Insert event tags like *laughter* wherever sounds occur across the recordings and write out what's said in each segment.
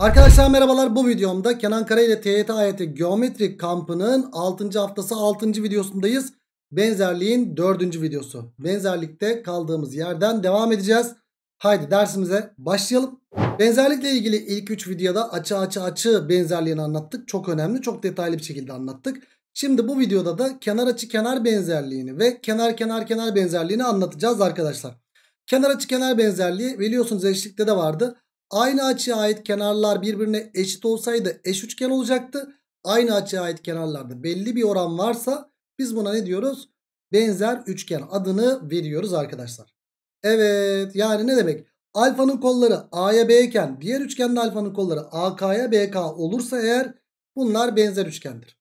Arkadaşlar merhabalar bu videomda Kenan Kara ile TYT AYT Geometri kampının 6. haftası 6. videosundayız. Benzerliğin 4. videosu. Benzerlikte kaldığımız yerden devam edeceğiz. Haydi dersimize başlayalım. Benzerlikle ilgili ilk 3 videoda açı açı açı benzerliğini anlattık. Çok önemli çok detaylı bir şekilde anlattık. Şimdi bu videoda da kenar açı kenar benzerliğini ve kenar kenar kenar benzerliğini anlatacağız arkadaşlar. Kenar açı kenar benzerliği biliyorsunuz eşlikte de vardı. Aynı açıya ait kenarlar birbirine eşit olsaydı eş üçgen olacaktı. Aynı açıya ait kenarlarda belli bir oran varsa biz buna ne diyoruz? Benzer üçgen adını veriyoruz arkadaşlar. Evet yani ne demek? Alfanın kolları A'ya B iken diğer üçgende alfanın kolları AK'ya BK olursa eğer bunlar benzer üçgendir.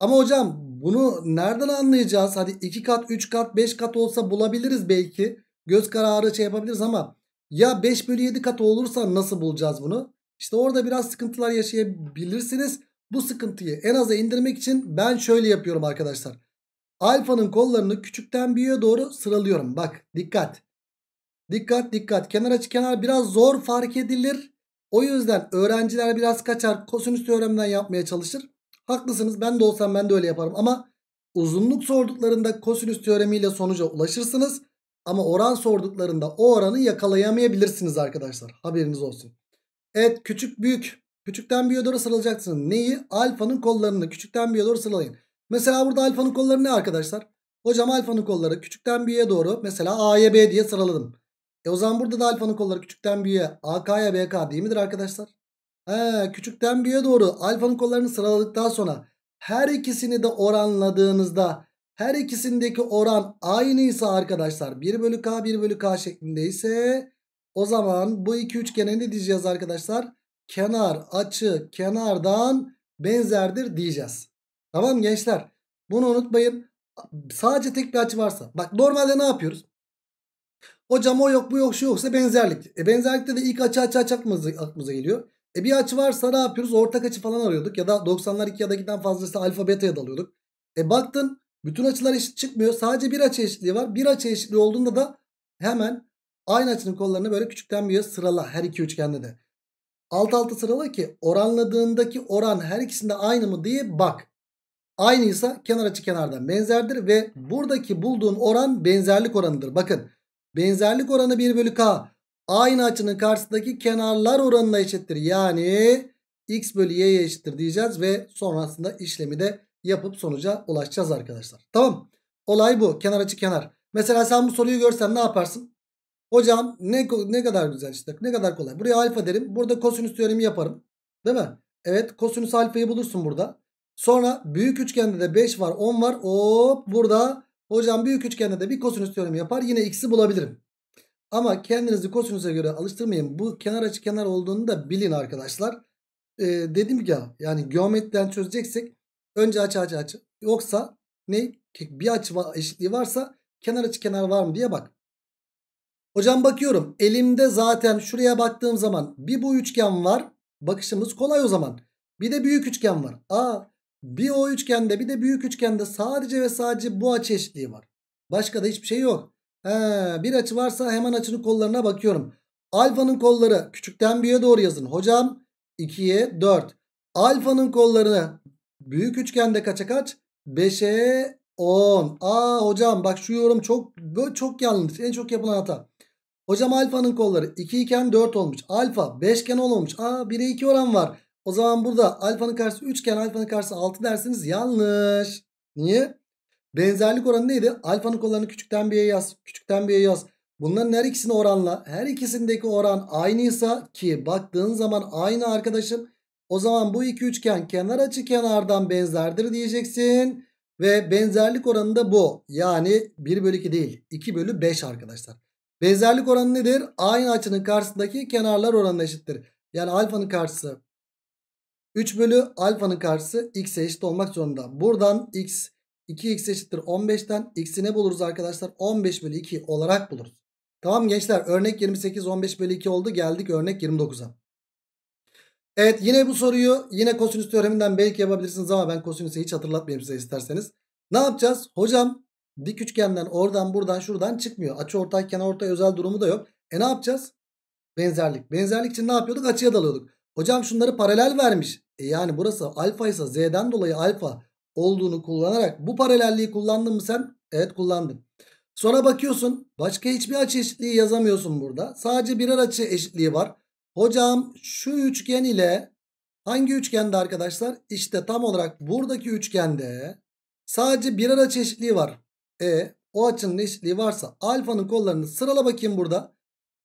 Ama hocam bunu nereden anlayacağız? Hadi 2 kat, 3 kat, 5 kat olsa bulabiliriz belki. Göz kararı şey yapabiliriz ama ya 5 bölü 7 katı olursa nasıl bulacağız bunu? İşte orada biraz sıkıntılar yaşayabilirsiniz. Bu sıkıntıyı en aza indirmek için ben şöyle yapıyorum arkadaşlar. Alfanın kollarını küçükten büyüğe doğru sıralıyorum. Bak dikkat. Dikkat dikkat. Kenar açı kenar biraz zor fark edilir. O yüzden öğrenciler biraz kaçar. Kosinüs teoreminden yapmaya çalışır. Haklısınız ben de olsam ben de öyle yaparım. Ama uzunluk sorduklarında kosinüs teoremiyle sonuca ulaşırsınız. Ama oran sorduklarında o oranı yakalayamayabilirsiniz arkadaşlar. Haberiniz olsun. Evet küçük büyük. Küçükten büyüğe doğru sıralayacaksınız. Neyi? Alfanın kollarını küçükten büyüğe doğru sıralayın. Mesela burada alfanın kolları ne arkadaşlar? Hocam alfanın kolları küçükten büyüğe doğru mesela A'ya B diye sıraladım. E o zaman burada da alfanın kolları küçükten büyüğe AK'ya BK değil midir arkadaşlar? He, küçükten büyüğe doğru alfanın kollarını sıraladıktan sonra her ikisini de oranladığınızda her ikisindeki oran aynıysa arkadaşlar 1 bölü k 1 bölü k şeklindeyse o zaman bu iki üçgene ne diyeceğiz arkadaşlar? Kenar açı kenardan benzerdir diyeceğiz. Tamam gençler bunu unutmayın. Sadece tek bir açı varsa. Bak normalde ne yapıyoruz? Hocam o yok bu yok şu yoksa benzerlik. E benzerlikte de ilk açı açı açı aklımıza, aklımıza geliyor. E bir açı varsa ne yapıyoruz? Ortak açı falan arıyorduk. Ya da 90'lar 2 ya da 2'den fazlası alfa beta'ya dalıyorduk. E baktın bütün açılar eşit çıkmıyor. Sadece bir açı eşitliği var. Bir açı eşitliği olduğunda da hemen aynı açının kollarını böyle küçükten büyüğe sırala her iki üçgende de. Alt alta sırala ki oranladığındaki oran her ikisinde aynı mı diye bak. Aynıysa kenar açı kenardan benzerdir ve buradaki bulduğun oran benzerlik oranıdır. Bakın benzerlik oranı 1 bölü k aynı açının karşısındaki kenarlar oranına eşittir. Yani x bölü y'ye eşittir diyeceğiz ve sonrasında işlemi de yapıp sonuca ulaşacağız arkadaşlar. Tamam. Olay bu. Kenar açı kenar. Mesela sen bu soruyu görsen ne yaparsın? Hocam ne ne kadar güzel işte. Ne kadar kolay. Buraya alfa derim. Burada kosinüs teoremi yaparım. Değil mi? Evet kosinüs alfayı bulursun burada. Sonra büyük üçgende de 5 var 10 var. Hop burada hocam büyük üçgende de bir kosinüs teoremi yapar. Yine x'i bulabilirim. Ama kendinizi kosinüse göre alıştırmayın. Bu kenar açı kenar olduğunu da bilin arkadaşlar. Ee, dedim ya yani geometriden çözeceksek Önce aç aç aç. Yoksa ne? Bir açı eşitliği varsa kenar açı kenar var mı diye bak. Hocam bakıyorum elimde zaten şuraya baktığım zaman bir bu üçgen var. Bakışımız kolay o zaman. Bir de büyük üçgen var. Aa bir o üçgende bir de büyük üçgende sadece ve sadece bu açı eşitliği var. Başka da hiçbir şey yok. He, bir açı varsa hemen açının kollarına bakıyorum. Alfanın kolları küçükten büyüğe doğru yazın. Hocam 2'ye 4. Alfanın kollarını Büyük üçgende kaça kaç? 5'e 10. Aa hocam bak şu yorum çok çok yanlış. En çok yapılan hata. Hocam alfanın kolları 2 iken 4 olmuş. Alfa 5 iken 10 olmuş. Aa 1'e 2 oran var. O zaman burada alfanın karşısı 3 iken alfanın karşısı 6 dersiniz. Yanlış. Niye? Benzerlik oranı neydi? Alfanın kollarını küçükten bir'e yaz. Küçükten bir'e yaz. Bunların her ikisini oranla. Her ikisindeki oran aynıysa ki baktığın zaman aynı arkadaşım. O zaman bu iki üçgen kenar açı kenardan benzerdir diyeceksin. Ve benzerlik oranı da bu. Yani 1 bölü 2 değil 2 bölü 5 arkadaşlar. Benzerlik oranı nedir? Aynı açının karşısındaki kenarlar oranına eşittir. Yani alfanın karşısı 3 bölü alfanın karşısı x'e eşit olmak zorunda. Buradan x 2x eşittir 15'ten x'i ne buluruz arkadaşlar? 15 bölü 2 olarak buluruz. Tamam gençler örnek 28 15 bölü 2 oldu geldik örnek 29'a. Evet yine bu soruyu yine kosinüs teoreminden belki yapabilirsiniz ama ben kosinüsü hiç hatırlatmayayım size isterseniz. Ne yapacağız? Hocam dik üçgenden oradan buradan şuradan çıkmıyor. Açı ortay kenar ortay özel durumu da yok. E ne yapacağız? Benzerlik. Benzerlik için ne yapıyorduk? Açıya dalıyorduk. Hocam şunları paralel vermiş. E yani burası alfa ise z'den dolayı alfa olduğunu kullanarak bu paralelliği kullandın mı sen? Evet kullandım. Sonra bakıyorsun başka hiçbir açı eşitliği yazamıyorsun burada. Sadece birer açı eşitliği var. Hocam şu üçgen ile hangi üçgende arkadaşlar? İşte tam olarak buradaki üçgende sadece bir ara çeşitliği var. E o açının eşitliği varsa alfanın kollarını sırala bakayım burada.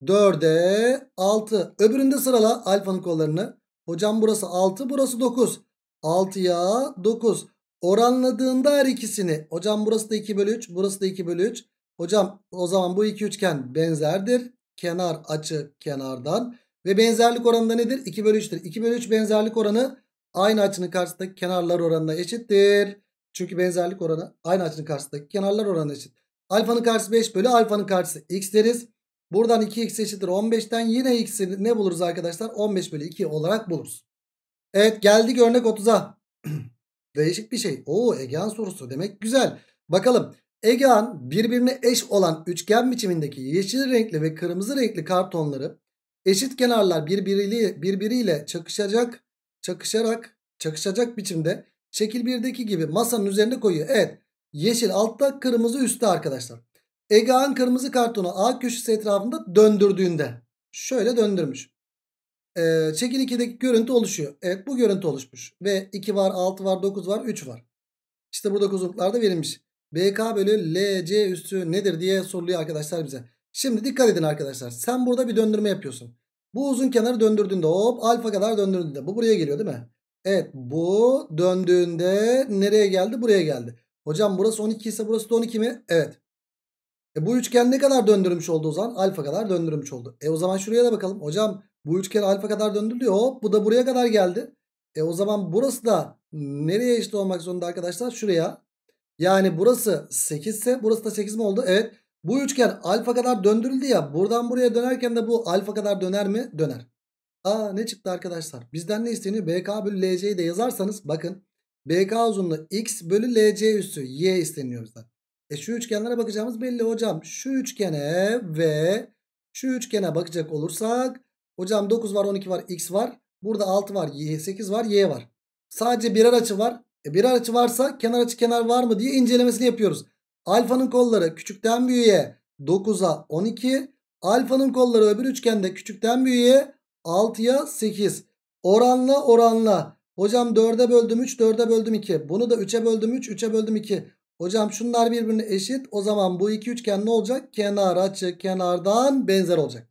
4'e 6. Öbüründe sırala alfanın kollarını. Hocam burası 6 burası 9. 6'ya 9. Oranladığında her ikisini. Hocam burası da 2 bölü 3 burası da 2 bölü 3. Hocam o zaman bu iki üçgen benzerdir. Kenar açı kenardan. Ve benzerlik oranı da nedir? 2 bölü 3'tür. 2 bölü 3 benzerlik oranı aynı açının karşısındaki kenarlar oranına eşittir. Çünkü benzerlik oranı aynı açının karşısındaki kenarlar oranına eşit. Alfanın karşısı 5 bölü alfanın karşısı x deriz. Buradan 2x eşittir 15'ten yine x'i ne buluruz arkadaşlar? 15 bölü 2 olarak buluruz. Evet geldik örnek 30'a. *clears throat* Değişik bir şey. Oo Egean sorusu demek güzel. Bakalım Egean birbirine eş olan üçgen biçimindeki yeşil renkli ve kırmızı renkli kartonları Eşit kenarlar birbiriyle, birbiriyle çakışacak, çakışarak, çakışacak biçimde şekil 1'deki gibi masanın üzerine koyuyor. Evet yeşil altta kırmızı üstte arkadaşlar. Egehan kırmızı kartonu A köşesi etrafında döndürdüğünde şöyle döndürmüş. Ee, şekil 2'deki görüntü oluşuyor. Evet bu görüntü oluşmuş. Ve 2 var 6 var 9 var 3 var. İşte burada uzunluklarda verilmiş. BK bölü LC üstü nedir diye soruluyor arkadaşlar bize. Şimdi dikkat edin arkadaşlar. Sen burada bir döndürme yapıyorsun. Bu uzun kenarı döndürdüğünde hop alfa kadar döndürdüğünde bu buraya geliyor değil mi? Evet bu döndüğünde nereye geldi? Buraya geldi. Hocam burası 12 ise burası da 12 mi? Evet. E bu üçgen ne kadar döndürmüş oldu o zaman? Alfa kadar döndürmüş oldu. E o zaman şuraya da bakalım. Hocam bu üçgen alfa kadar döndürülüyor. Hop bu da buraya kadar geldi. E o zaman burası da nereye eşit olmak zorunda arkadaşlar? Şuraya. Yani burası 8 ise burası da 8 mi oldu? Evet. Bu üçgen alfa kadar döndürüldü ya. Buradan buraya dönerken de bu alfa kadar döner mi? Döner. Aa ne çıktı arkadaşlar? Bizden ne isteniyor? BK bölü LC'yi de yazarsanız bakın. BK uzunluğu x bölü LC üssü y isteniyor bizden. E şu üçgenlere bakacağımız belli hocam. Şu üçgene ve şu üçgene bakacak olursak. Hocam 9 var 12 var x var. Burada 6 var y 8 var y var. Sadece birer açı var. E birer açı varsa kenar açı kenar var mı diye incelemesini yapıyoruz. Alfanın kolları küçükten büyüğe 9'a 12. Alfanın kolları öbür üçgende küçükten büyüğe 6'ya 8. Oranla oranla. Hocam 4'e böldüm 3, 4'e böldüm 2. Bunu da 3'e böldüm 3, 3'e böldüm 2. Hocam şunlar birbirine eşit. O zaman bu iki üçgen ne olacak? Kenar açı kenardan benzer olacak.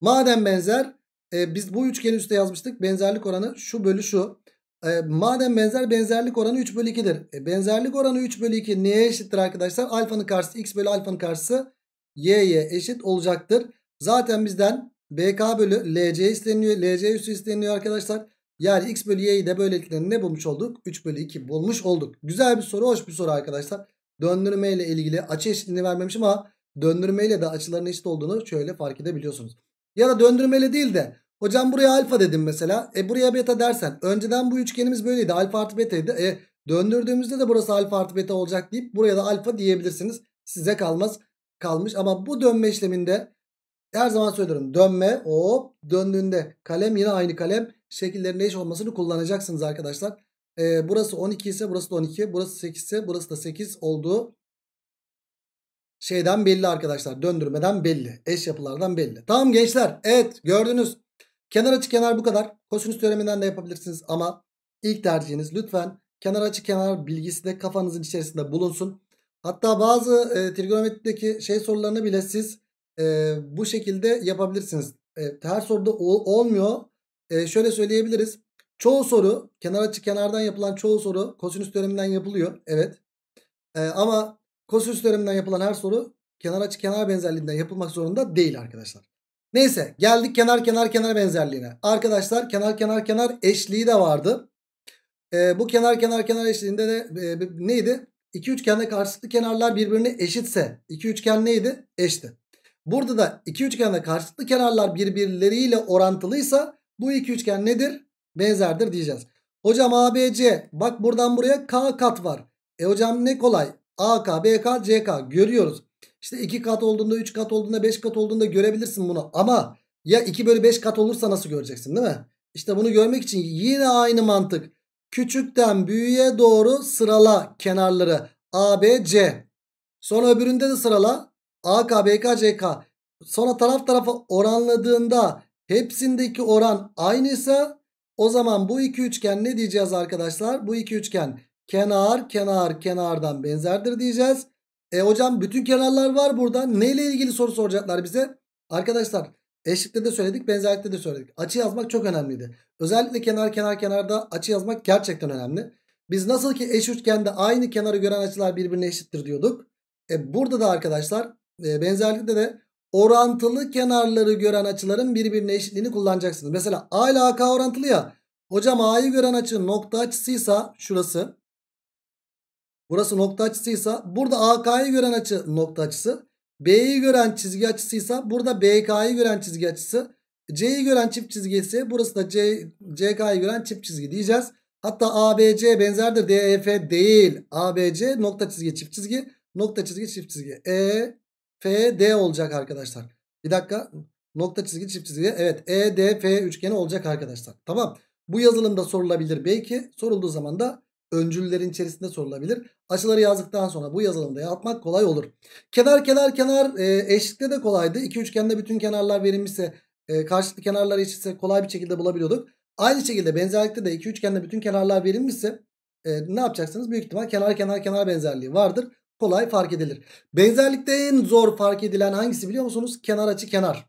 Madem benzer e, biz bu üçgeni üstte yazmıştık. Benzerlik oranı şu bölü şu. E, madem benzer benzerlik oranı 3 bölü 2'dir. E, benzerlik oranı 3 bölü 2 neye eşittir arkadaşlar? Alfanın karşısı x bölü alfanın karşısı y'ye eşit olacaktır. Zaten bizden bk bölü lc isteniyor. lc üssü isteniyor arkadaşlar. Yani x bölü y'yi de böylelikle ne bulmuş olduk? 3 bölü 2 bulmuş olduk. Güzel bir soru hoş bir soru arkadaşlar. Döndürme ile ilgili açı eşitliğini vermemişim ama döndürme ile de açıların eşit olduğunu şöyle fark edebiliyorsunuz. Ya da döndürmeli değil de Hocam buraya alfa dedim mesela. E buraya beta dersen. Önceden bu üçgenimiz böyleydi. Alfa artı betaydı. E döndürdüğümüzde de burası alfa artı beta olacak deyip buraya da alfa diyebilirsiniz. Size kalmaz kalmış. Ama bu dönme işleminde her zaman söylüyorum. Dönme hop döndüğünde kalem yine aynı kalem. Şekillerin eş olmasını kullanacaksınız arkadaşlar. E, burası 12 ise burası da 12. Burası 8 ise burası da 8 olduğu şeyden belli arkadaşlar. Döndürmeden belli. Eş yapılardan belli. Tamam gençler. Evet gördünüz. Kenar açı kenar bu kadar. Kosinüs teoreminden de yapabilirsiniz ama ilk tercihiniz lütfen kenar açı kenar bilgisi de kafanızın içerisinde bulunsun. Hatta bazı e, trigonometrideki şey sorularını bile siz e, bu şekilde yapabilirsiniz. E, her soruda o, olmuyor. E, şöyle söyleyebiliriz. Çoğu soru kenar açı kenardan yapılan çoğu soru kosinüs teoreminden yapılıyor. Evet. E, ama kosinüs teoreminden yapılan her soru kenar açı kenar benzerliğinden yapılmak zorunda değil arkadaşlar. Neyse geldik kenar kenar kenar benzerliğine. Arkadaşlar kenar kenar kenar eşliği de vardı. E, bu kenar kenar kenar eşliğinde de e, neydi? İki üçgende karşılıklı kenarlar birbirine eşitse iki üçgen neydi? Eşti. Burada da iki üçgende karşılıklı kenarlar birbirleriyle orantılıysa bu iki üçgen nedir? Benzerdir diyeceğiz. Hocam ABC bak buradan buraya K kat var. E hocam ne kolay. AK, BK, CK görüyoruz. İşte 2 kat olduğunda 3 kat olduğunda 5 kat olduğunda görebilirsin bunu. Ama ya 2 bölü 5 kat olursa nasıl göreceksin değil mi? İşte bunu görmek için yine aynı mantık. Küçükten büyüğe doğru sırala kenarları A, B, C. Sonra öbüründe de sırala A, K, B, K, C, K. Sonra taraf tarafa oranladığında hepsindeki oran aynıysa o zaman bu iki üçgen ne diyeceğiz arkadaşlar? Bu iki üçgen kenar kenar kenardan benzerdir diyeceğiz. E hocam bütün kenarlar var burada. Neyle ilgili soru soracaklar bize? Arkadaşlar eşlikte de söyledik benzerlikte de söyledik. Açı yazmak çok önemliydi. Özellikle kenar kenar kenarda açı yazmak gerçekten önemli. Biz nasıl ki eş üçgende aynı kenarı gören açılar birbirine eşittir diyorduk. E burada da arkadaşlar e, benzerlikte de orantılı kenarları gören açıların birbirine eşitliğini kullanacaksınız. Mesela A ile AK orantılı ya. Hocam A'yı gören açı nokta açısıysa şurası. Burası nokta açısıysa burada AK'yı gören açı nokta açısı. B'yi gören çizgi açısıysa burada BK'yı gören çizgi açısı. C'yi gören çift çizgi ise burası da CK'yı gören çift çizgi diyeceğiz. Hatta ABC benzerdir DEF değil. ABC nokta çizgi çift çizgi nokta çizgi çift çizgi. E F D olacak arkadaşlar. Bir dakika nokta çizgi çift çizgi. Evet E D F üçgeni olacak arkadaşlar. Tamam bu yazılımda sorulabilir belki sorulduğu zaman da öncüllerin içerisinde sorulabilir. Açıları yazdıktan sonra bu yazılımda yapmak kolay olur. Kenar kenar kenar e, eşlikte de kolaydı. İki üçgende bütün kenarlar verilmişse e, karşılıklı kenarlar eşitse kolay bir şekilde bulabiliyorduk. Aynı şekilde benzerlikte de iki üçgende bütün kenarlar verilmişse e, ne yapacaksınız? Büyük ihtimal kenar kenar kenar benzerliği vardır. Kolay fark edilir. Benzerlikte en zor fark edilen hangisi biliyor musunuz? Kenar açı kenar.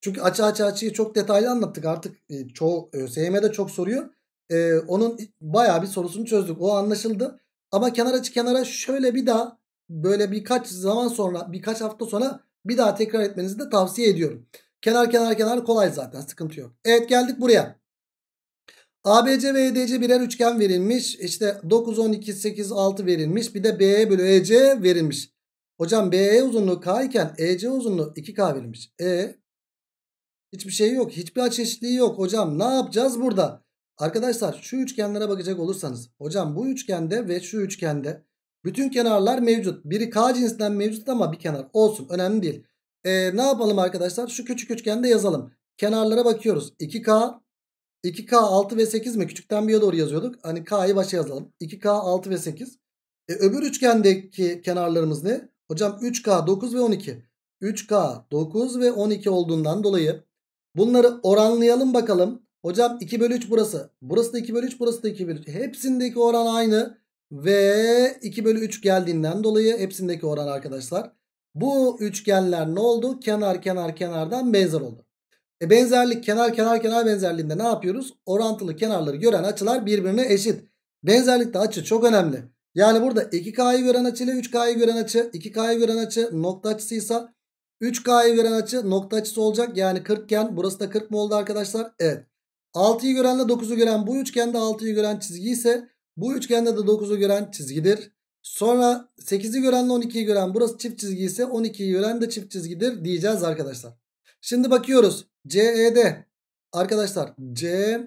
Çünkü açı açı açıyı çok detaylı anlattık artık. E, çoğu ÖSYM'de e, çok soruyor. E, onun bayağı bir sorusunu çözdük. O anlaşıldı. Ama kenara açı kenara şöyle bir daha böyle birkaç zaman sonra birkaç hafta sonra bir daha tekrar etmenizi de tavsiye ediyorum. Kenar kenar kenar kolay zaten sıkıntı yok. Evet geldik buraya. ABC ve EDC birer üçgen verilmiş. İşte 9, 12, 8, 6 verilmiş. Bir de BE bölü EC verilmiş. Hocam BE uzunluğu K iken EC uzunluğu 2K verilmiş. E hiçbir şey yok. Hiçbir açı eşitliği yok. Hocam ne yapacağız burada? Arkadaşlar şu üçgenlere bakacak olursanız hocam bu üçgende ve şu üçgende bütün kenarlar mevcut. Biri K cinsinden mevcut ama bir kenar olsun önemli değil. Ee, ne yapalım arkadaşlar şu küçük üçgende yazalım. Kenarlara bakıyoruz 2K 2K 6 ve 8 mi? Küçükten bir'e doğru yazıyorduk. Hani K'yı başa yazalım. 2K 6 ve 8. E, öbür üçgendeki kenarlarımız ne? Hocam 3K 9 ve 12. 3K 9 ve 12 olduğundan dolayı bunları oranlayalım bakalım. Hocam 2 bölü 3 burası. Burası da 2 bölü 3 burası da 2 bölü 3. Hepsindeki oran aynı. Ve 2 bölü 3 geldiğinden dolayı hepsindeki oran arkadaşlar. Bu üçgenler ne oldu? Kenar kenar kenardan benzer oldu. E benzerlik kenar kenar kenar benzerliğinde ne yapıyoruz? Orantılı kenarları gören açılar birbirine eşit. Benzerlikte açı çok önemli. Yani burada 2K'yı gören açı ile 3K'yı gören açı, 2K'yı gören açı nokta açısıysa 3K'yı gören açı nokta açısı olacak. Yani 40 iken burası da 40 mı oldu arkadaşlar? Evet. 6'yı görenle 9'u gören bu üçgende 6'yı gören çizgi ise bu üçgende de 9'u gören çizgidir. Sonra 8'i görenle 12'yi gören burası çift çizgi ise 12'yi gören de çift çizgidir diyeceğiz arkadaşlar. Şimdi bakıyoruz CED arkadaşlar C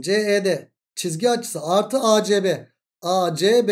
CED çizgi açısı artı ACB ACB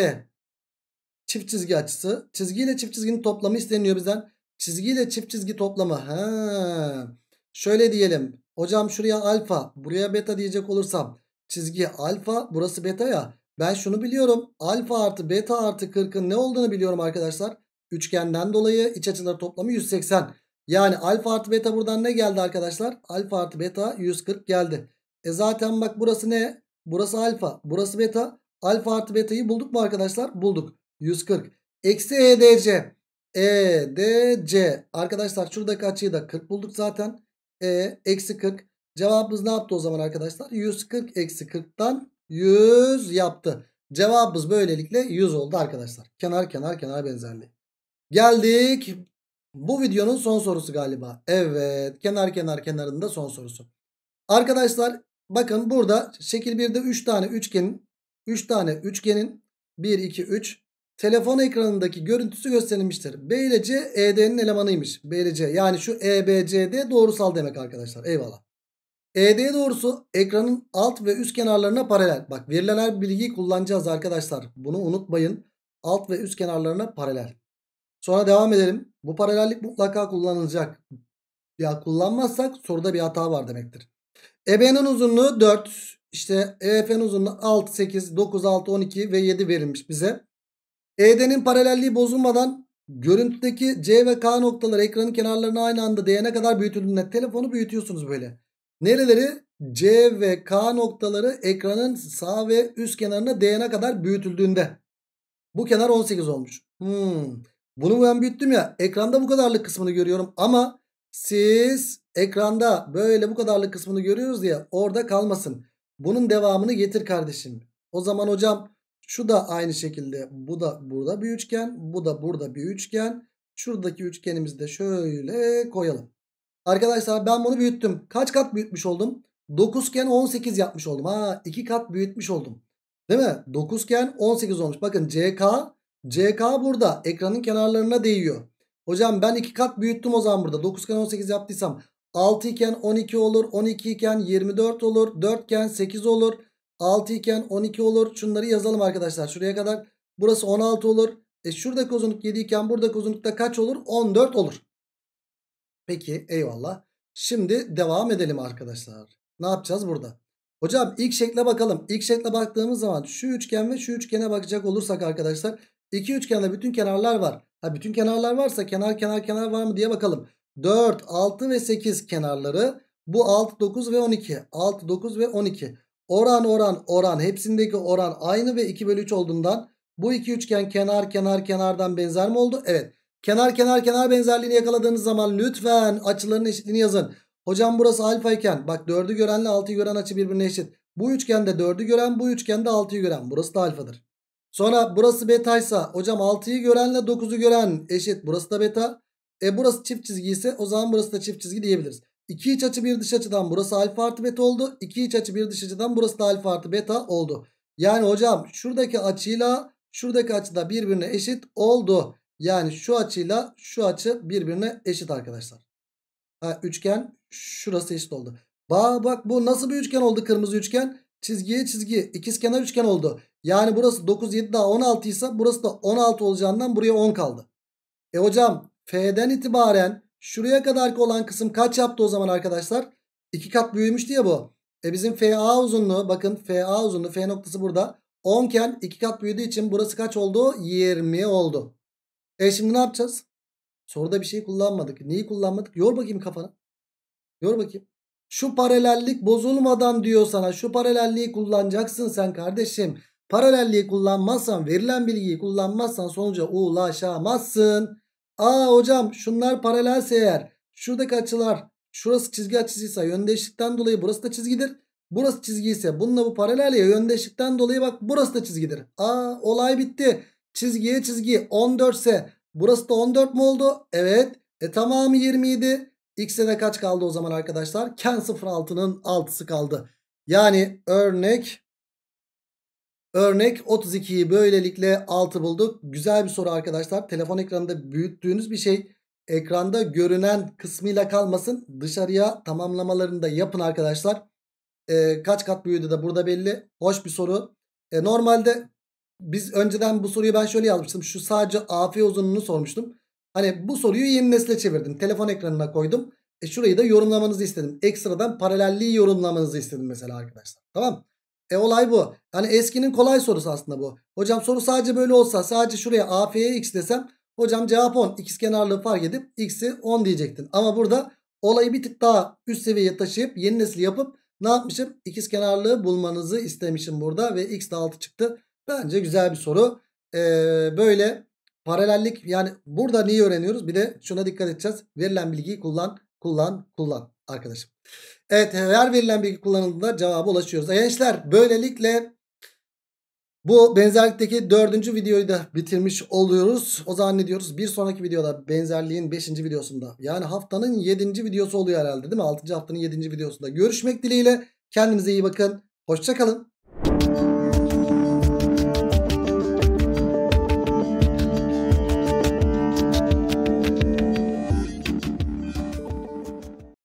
çift çizgi açısı çizgiyle çift çizginin toplamı isteniyor bizden. Çizgiyle çift çizgi toplamı. Ha. Şöyle diyelim. Hocam şuraya alfa buraya beta diyecek olursam çizgi alfa burası beta ya. Ben şunu biliyorum alfa artı beta artı 40'ın ne olduğunu biliyorum arkadaşlar. Üçgenden dolayı iç açıları toplamı 180. Yani alfa artı beta buradan ne geldi arkadaşlar? Alfa artı beta 140 geldi. E zaten bak burası ne? Burası alfa burası beta. Alfa artı beta'yı bulduk mu arkadaşlar? Bulduk. 140. Eksi EDC. EDC. Arkadaşlar şuradaki açıyı da 40 bulduk zaten. E eksi 40. Cevabımız ne yaptı o zaman arkadaşlar? 140 eksi 40'tan 100 yaptı. Cevabımız böylelikle 100 oldu arkadaşlar. Kenar kenar kenar benzerliği. Geldik. Bu videonun son sorusu galiba. Evet. Kenar kenar kenarında son sorusu. Arkadaşlar bakın burada şekil 1'de 3 tane üçgenin 3 tane üçgenin 1 2 3 telefon ekranındaki görüntüsü gösterilmiştir. B ile C ED'nin elemanıymış. B ile C yani şu EBCD doğrusal demek arkadaşlar. Eyvallah. ED doğrusu ekranın alt ve üst kenarlarına paralel. Bak verilen her bilgiyi kullanacağız arkadaşlar. Bunu unutmayın. Alt ve üst kenarlarına paralel. Sonra devam edelim. Bu paralellik mutlaka kullanılacak. Ya kullanmazsak soruda bir hata var demektir. EB'nin uzunluğu 4. İşte EF'nin uzunluğu 6, 8, 9, 6, 12 ve 7 verilmiş bize. ED'nin paralelliği bozulmadan görüntüdeki C ve K noktaları ekranın kenarlarına aynı anda değene kadar büyütüldüğünde telefonu büyütüyorsunuz böyle. Nereleri? C ve K noktaları ekranın sağ ve üst kenarına değene kadar büyütüldüğünde. Bu kenar 18 olmuş. Hmm. Bunu ben büyüttüm ya. Ekranda bu kadarlık kısmını görüyorum ama siz ekranda böyle bu kadarlık kısmını görüyoruz diye orada kalmasın. Bunun devamını getir kardeşim. O zaman hocam şu da aynı şekilde bu da burada bir üçgen. Bu da burada bir üçgen. Şuradaki üçgenimizi de şöyle koyalım. Arkadaşlar ben bunu büyüttüm. Kaç kat büyütmüş oldum? 9 iken 18 yapmış oldum. Ha 2 kat büyütmüş oldum. Değil mi? 9 iken 18 olmuş. Bakın CK CK burada ekranın kenarlarına değiyor. Hocam ben 2 kat büyüttüm o zaman burada. 9 iken 18 yaptıysam 6 iken 12 olur. 12 iken 24 olur. 4 ken 8 olur. 6 iken 12 olur. Şunları yazalım arkadaşlar şuraya kadar. Burası 16 olur. E şurada kozunluk 7 iken burada uzunlukta kaç olur? 14 olur. Peki eyvallah. Şimdi devam edelim arkadaşlar. Ne yapacağız burada? Hocam ilk şekle bakalım. İlk şekle baktığımız zaman şu üçgen ve şu üçgene bakacak olursak arkadaşlar. iki üçgende bütün kenarlar var. Ha bütün kenarlar varsa kenar kenar kenar var mı diye bakalım. 4, 6 ve 8 kenarları. Bu 6, 9 ve 12. 6, 9 ve 12. Oran oran oran hepsindeki oran aynı ve 2 bölü 3 olduğundan bu iki üçgen kenar kenar kenardan benzer mi oldu? Evet. Kenar kenar kenar benzerliğini yakaladığınız zaman lütfen açıların eşitliğini yazın. Hocam burası alfa iken bak 4'ü görenle 6'yı gören açı birbirine eşit. Bu üçgende 4'ü gören bu üçgende 6'yı gören. Burası da alfadır. Sonra burası betaysa hocam 6'yı görenle 9'u gören eşit. Burası da beta. E burası çift çizgi ise o zaman burası da çift çizgi diyebiliriz. 2 iç açı bir dış açıdan burası alfa artı beta oldu. 2 iç açı bir dış açıdan burası da alfa artı beta oldu. Yani hocam şuradaki açıyla şuradaki açı da birbirine eşit oldu. Yani şu açıyla şu açı birbirine eşit arkadaşlar. Ha, üçgen şurası eşit oldu. Ba bak bu nasıl bir üçgen oldu kırmızı üçgen? Çizgiye çizgi ikizkenar üçgen oldu. Yani burası 9 7 daha 16 ise burası da 16 olacağından buraya 10 kaldı. E hocam F'den itibaren Şuraya kadar olan kısım kaç yaptı o zaman arkadaşlar? 2 kat büyümüştü ya bu. E bizim FA uzunluğu bakın FA uzunluğu F noktası burada. 10 iken 2 kat büyüdüğü için burası kaç oldu? 20 oldu. E şimdi ne yapacağız? Soruda bir şey kullanmadık. Neyi kullanmadık? Yor bakayım kafanı. Yor bakayım. Şu paralellik bozulmadan diyor sana. Şu paralelliği kullanacaksın sen kardeşim. Paralelliği kullanmazsan verilen bilgiyi kullanmazsan sonuca ulaşamazsın. Aa hocam şunlar paralelse eğer. Şuradaki açılar şurası çizgi açısıysa yöndeşlikten dolayı burası da çizgidir. Burası çizgi ise bununla bu paralel ya yöndeşlikten dolayı bak burası da çizgidir. Aa olay bitti. Çizgiye çizgi 14 ise burası da 14 mu oldu? Evet. E tamamı 27. X'e de kaç kaldı o zaman arkadaşlar? Ken 06'nın 6'sı kaldı. Yani örnek Örnek 32'yi böylelikle 6 bulduk. Güzel bir soru arkadaşlar. Telefon ekranında büyüttüğünüz bir şey ekranda görünen kısmıyla kalmasın. Dışarıya tamamlamalarını da yapın arkadaşlar. Ee, kaç kat büyüdü de burada belli. Hoş bir soru. Ee, normalde biz önceden bu soruyu ben şöyle yazmıştım. Şu sadece AF uzunluğunu sormuştum. Hani bu soruyu yeni nesle çevirdim. Telefon ekranına koydum. E şurayı da yorumlamanızı istedim. Ekstradan paralelliği yorumlamanızı istedim mesela arkadaşlar. Tamam mı? E olay bu. Yani eskinin kolay sorusu aslında bu. Hocam soru sadece böyle olsa sadece şuraya AF'ye x desem hocam cevap 10. İkiz kenarlığı fark edip x'i 10 diyecektin. Ama burada olayı bir tık daha üst seviyeye taşıyıp yeni nesil yapıp ne yapmışım? İkiz kenarlığı bulmanızı istemişim burada ve x de 6 çıktı. Bence güzel bir soru. Ee, böyle paralellik yani burada neyi öğreniyoruz? Bir de şuna dikkat edeceğiz. Verilen bilgiyi kullan, kullan, kullan arkadaşım. Evet her verilen bilgi kullanıldığında cevaba ulaşıyoruz. E, gençler böylelikle bu benzerlikteki dördüncü videoyu da bitirmiş oluyoruz. O zaman ne diyoruz? Bir sonraki videoda benzerliğin beşinci videosunda yani haftanın yedinci videosu oluyor herhalde değil mi? Altıncı haftanın yedinci videosunda görüşmek dileğiyle. Kendinize iyi bakın. Hoşçakalın.